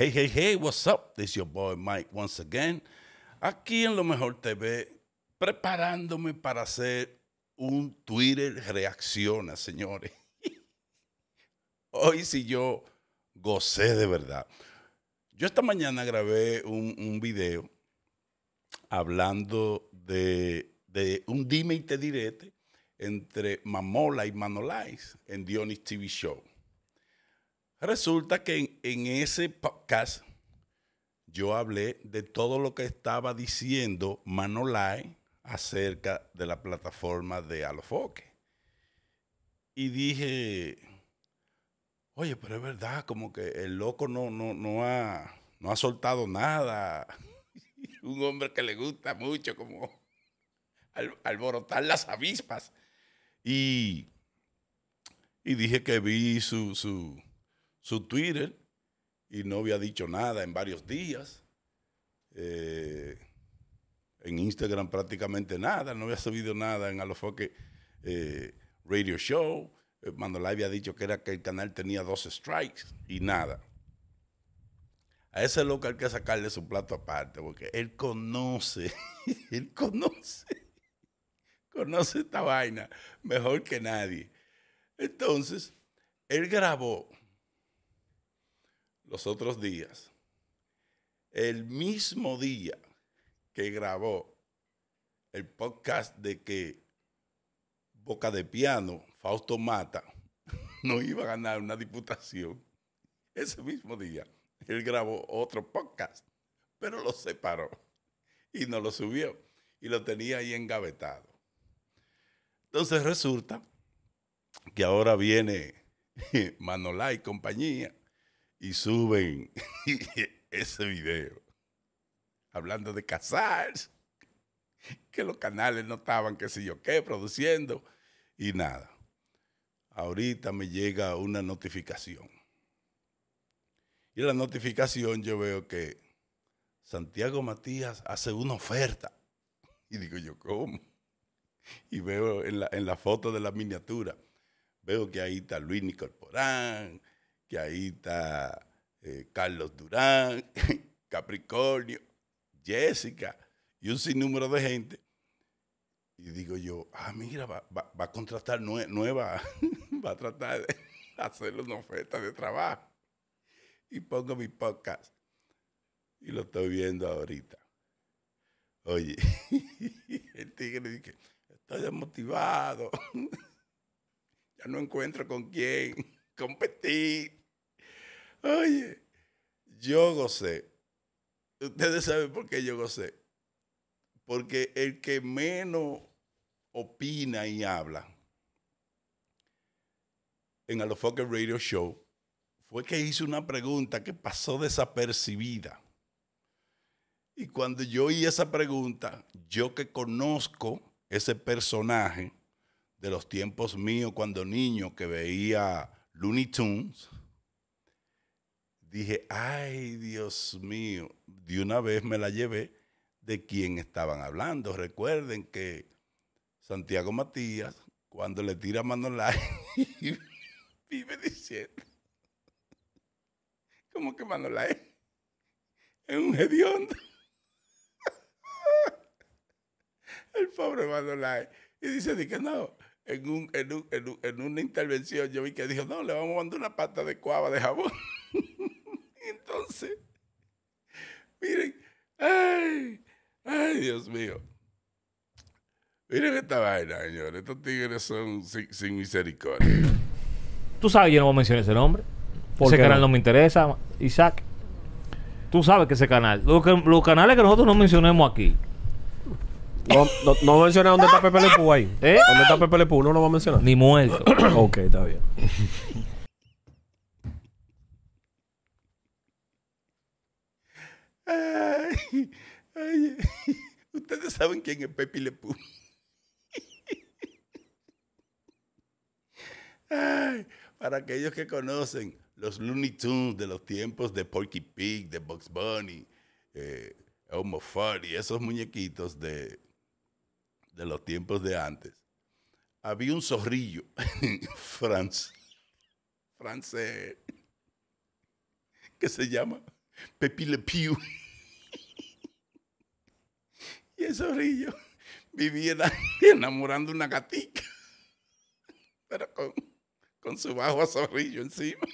Hey, hey, hey, what's up? This your boy Mike once again. Aquí en Lo Mejor TV, preparándome para hacer un Twitter reacciona, señores. Hoy sí yo gocé de verdad. Yo esta mañana grabé un, video hablando de, un dime y te direte entre Mamola y Manolais en Dionis TV Show. Resulta que en, ese podcast yo hablé de todo lo que estaba diciendo Manolai acerca de la plataforma de Alofoque. Y dije, oye, pero es verdad, como que el loco no, no, no, ha, soltado nada. Un hombre que le gusta mucho como alborotar las avispas. Y, dije que vi su su Twitter y no había dicho nada en varios días. Eh, en Instagram prácticamente nada, no había subido nada en Alofoque eh, Radio Show. Eh, le había dicho que era que el canal tenía dos strikes y nada. A ese loco hay que sacarle su plato aparte, porque él conoce, él conoce, conoce esta vaina mejor que nadie. Entonces, él grabó los otros días, el mismo día que grabó el podcast de que Boca de Piano, Fausto Mata, no iba a ganar una diputación, ese mismo día él grabó otro podcast, pero lo separó y no lo subió y lo tenía ahí engavetado. Entonces resulta que ahora viene Manolá y compañía y suben ese video hablando de casar, que los canales no estaban, qué sé yo qué, produciendo y nada. Ahorita me llega una notificación. Y en la notificación yo veo que Santiago Matías hace una oferta. Y digo yo, ¿cómo? Y veo en la, foto de la miniatura, veo que ahí está Luis Nicolporán que ahí está eh, Carlos Durán, Capricornio, Jessica y un sinnúmero de gente. Y digo yo, ah, mira, va, va, a contratar nueva, va a tratar de hacerle una oferta de trabajo. Y pongo mi podcast. Y lo estoy viendo ahorita. Oye, el tigre dice, estoy desmotivado. ya no encuentro con quién competir. Oye, yo gocé. Ustedes saben por qué yo gocé. Porque el que menos opina y habla en Alofoque Radio Show fue que hizo una pregunta que pasó desapercibida. Y cuando yo oí esa pregunta, yo que conozco ese personaje de los tiempos míos cuando niño que veía Looney Tunes, dije, ay Dios mío, de una vez me la llevé de quien estaban hablando. Recuerden que Santiago Matías, cuando le tira mano online, vive diciendo, ¿cómo que mano online? Es un hediondo. El pobre manolae Y dice, dije, no. En, un, en, en, una intervención yo vi que dijo, no, le vamos a mandar una pata de cuava de jabón. Entonces, miren, ay, ay, Dios mío. Miren esta vaina, señores. Estos tigres son sin, misericordia. Tú sabes, yo no voy a mencionar ese nombre. ese canal no me interesa, Isaac. Tú sabes que ese canal. Los, canales que nosotros no mencionemos aquí. No, no, no menciona dónde está Pepe Lepú ahí. ¿Eh? ¿Dónde está Pepe Le Lepú? No lo va a mencionar. Ni muerto. ok, está bien. ustedes saben quién es Pepi Le Pew. para aquellos que conocen los Looney Tunes de los tiempos de Porky Pig, de Bugs Bunny, eh, Elmo esos muñequitos de, de los tiempos de antes, había un zorrillo France, francés que se llama Pepi Le Pew. Zorrillo vivía enamorando una gatita, pero con, su bajo a Zorrillo encima.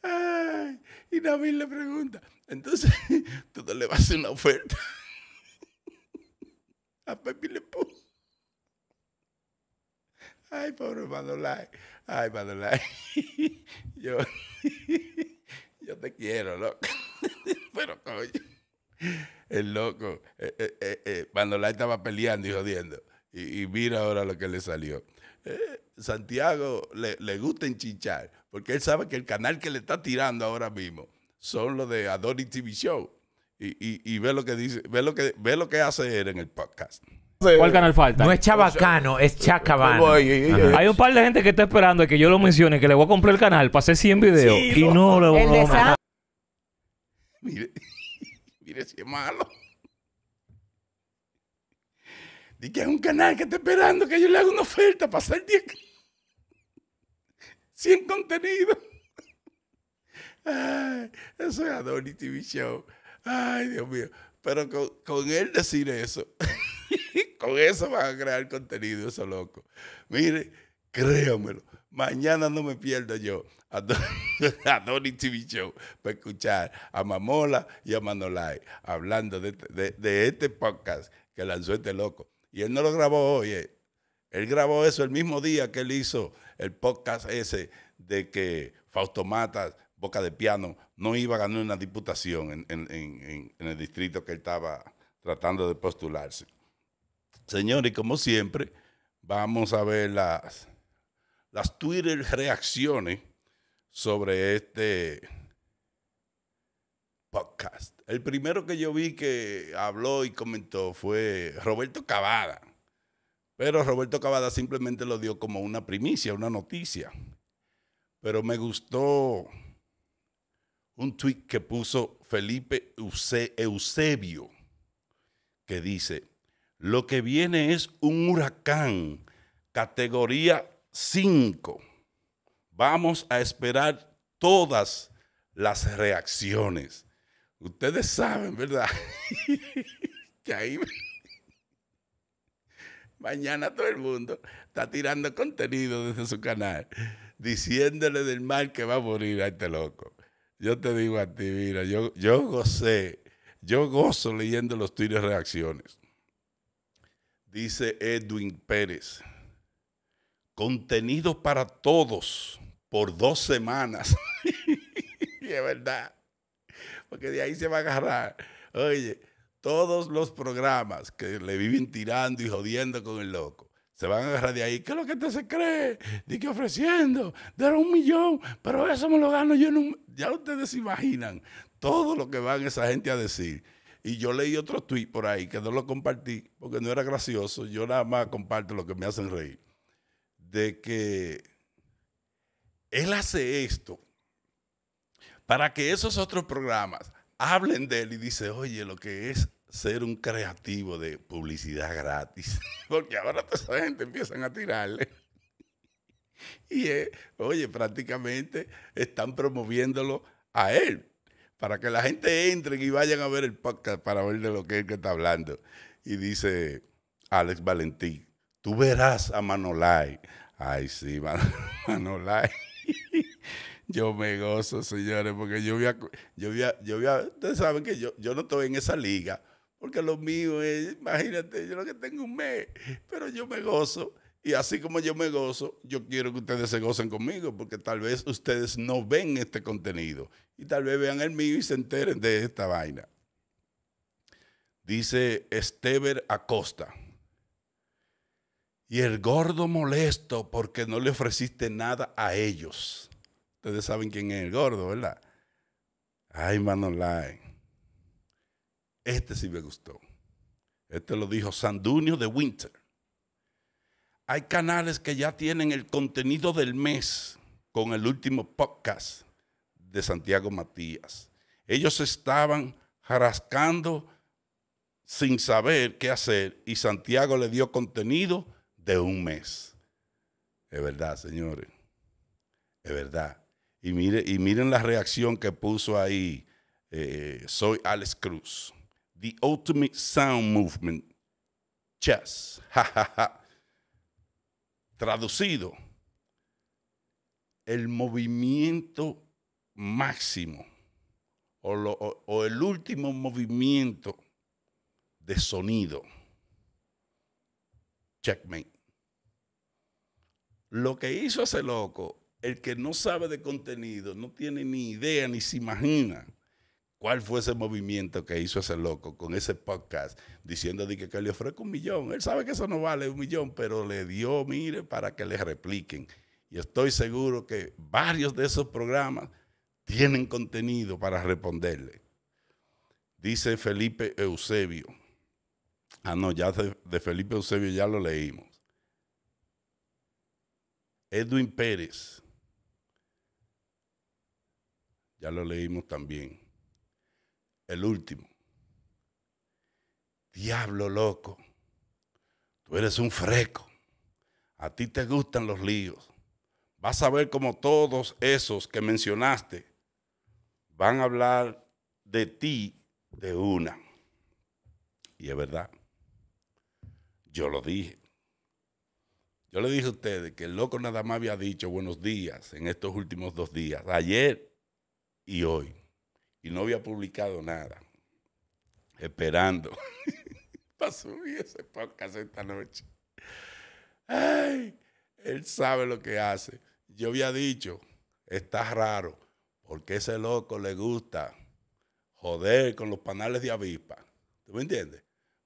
Ay, y David le pregunta, entonces tú le vas a hacer una oferta a Pepi Le Ay, pobre Madolay! Ay, Madolai Yo Eh, eh, eh, cuando la estaba peleando y jodiendo. Y, mira ahora lo que le salió. Santiago le, gusta enchinchar, porque él sabe que el canal que le está tirando ahora mismo son los de Adori TV Show. Y, ve lo que dice, ve lo que, ve lo que hace él en el podcast. ¿Cuál canal falta? No es Chabacano, es Chacabano. Hay un par de gente que está esperando que yo lo mencione, que le voy a comprar el canal, para hacer 100 videos y no lo voy a... Mire, mire si es malo. Dije que es un canal que está esperando que yo le haga una oferta para hacer 10. 100 contenido Ay, eso es Adonis TV Show. Ay, Dios mío. Pero con, él decir eso, con eso van a crear contenido, eso loco. Mire, créamelo. Mañana no me pierdo yo a, TV Show para escuchar a Mamola y a Manolay hablando de este, este podcast que lanzó este loco. Y él no lo grabó hoy. Él grabó eso el mismo día que él hizo el podcast ese de que Fausto Matas, Boca de Piano, no iba a ganar una diputación en, el distrito que él estaba tratando de postularse. Señores, como siempre, vamos a ver las, las Twitter reacciones sobre este podcast. El primero que yo vi que habló y comentó fue Roberto Cavada. Pero Roberto Cavada simplemente lo dio como una primicia, una noticia. Pero me gustó un tweet que puso Felipe Eusebio, que dice, lo que viene es un huracán, categoría 5. Vamos a esperar todas las reacciones. Ustedes saben, ¿verdad? que ahí mañana todo el mundo está tirando contenido desde su canal, diciéndole del mal que va a morir a este loco. Yo te digo a ti, mira, yo, yo gocé, yo gozo leyendo los tuyos reacciones. Dice Edwin Pérez, contenido para todos por dos semanas. y es verdad porque de ahí se va a agarrar. Oye, todos los programas que le viven tirando y jodiendo con el loco, se van a agarrar de ahí. ¿Qué es lo que usted se cree? De que ofreciendo, dar un millón, pero eso me lo gano yo en un... Ya ustedes se imaginan todo lo que van esa gente a decir. Y yo leí otro tweet por ahí que no lo compartí porque no era gracioso. Yo nada más comparto lo que me hacen reír. De que él hace esto para que esos otros programas hablen de él y dice, oye, lo que es ser un creativo de publicidad gratis. Porque ahora toda esa gente empiezan a tirarle. Y, oye, prácticamente están promoviéndolo a él. Para que la gente entre y vayan a ver el podcast para ver de lo que él que está hablando. Y dice Alex Valentín, tú verás a Manolay. Ay, sí, Manolay. Yo me gozo, señores, porque yo voy a, yo ustedes saben que yo, yo no estoy en esa liga, porque lo mío es, imagínate, yo lo que tengo un mes, pero yo me gozo. Y así como yo me gozo, yo quiero que ustedes se gocen conmigo, porque tal vez ustedes no ven este contenido y tal vez vean el mío y se enteren de esta vaina. Dice Esteber Acosta. Y el gordo molesto porque no le ofreciste nada a ellos. Ustedes saben quién es el gordo, ¿verdad? Ay, man online. Este sí me gustó. Este lo dijo Sandunio de Winter. Hay canales que ya tienen el contenido del mes con el último podcast de Santiago Matías. Ellos estaban jarrascando sin saber qué hacer y Santiago le dio contenido de un mes. Es verdad, señores. Es verdad. Y, y miren la reacción que puso ahí. Eh, soy Alex Cruz. The Ultimate Sound Movement. Chess. Traducido. El movimiento máximo o el último movimiento de sonido. Checkmate. Lo que hizo ese loco el que no sabe de contenido no tiene ni idea ni se imagina cuál fue ese movimiento que hizo ese loco con ese podcast diciendo que, le ofrezco un millón. Él sabe que eso no vale un millón, pero le dio, mire, para que le repliquen. Y estoy seguro que varios de esos programas tienen contenido para responderle. Dice Felipe Eusebio. Ah, no, ya de Felipe Eusebio ya lo leímos. Edwin Pérez lo leímos también. El último. Diablo loco, tú eres un freco. A ti te gustan los líos. Vas a ver como todos esos que mencionaste van a hablar de ti de una. Y es verdad. Yo lo dije. Yo le dije a ustedes que el loco nada más había dicho buenos días en estos últimos dos días. Ayer y hoy. Y no había publicado nada. Esperando para subir ese podcast esta noche. Ay, él sabe lo que hace. Yo había dicho, está raro, porque ese loco le gusta joder con los panales de avispa. ¿Tú me entiendes?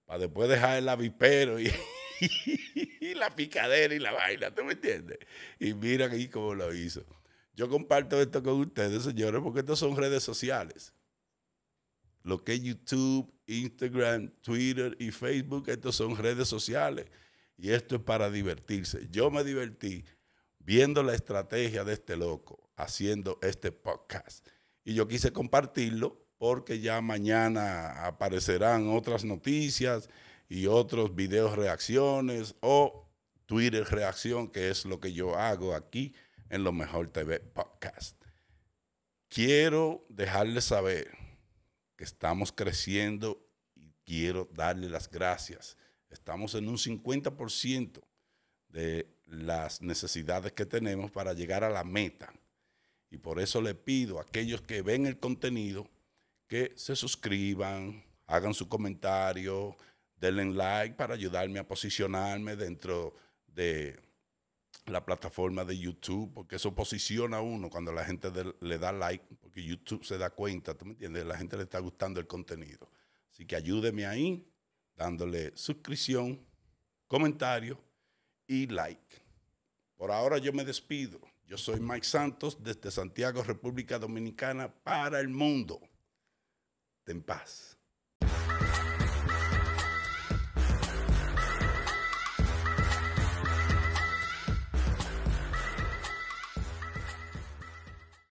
Para después dejar el avipero y, la picadera y la baila ¿Tú me entiendes? Y mira aquí cómo lo hizo. Yo comparto esto con ustedes, señores, porque estas son redes sociales. Lo que es YouTube, Instagram, Twitter y Facebook, estas son redes sociales. Y esto es para divertirse. Yo me divertí viendo la estrategia de este loco haciendo este podcast. Y yo quise compartirlo porque ya mañana aparecerán otras noticias y otros videos reacciones o Twitter reacción, que es lo que yo hago aquí en Lo Mejor TV Podcast. Quiero dejarles saber que estamos creciendo y quiero darle las gracias. Estamos en un 50% de las necesidades que tenemos para llegar a la meta. Y por eso le pido a aquellos que ven el contenido que se suscriban, hagan su comentario, denle like para ayudarme a posicionarme dentro de la plataforma de YouTube, porque eso posiciona a uno cuando la gente le da like, porque YouTube se da cuenta, ¿tú me entiendes? La gente le está gustando el contenido. Así que ayúdeme ahí dándole suscripción, comentario y like. Por ahora yo me despido. Yo soy Mike Santos desde Santiago, República Dominicana, para el mundo. Ten paz.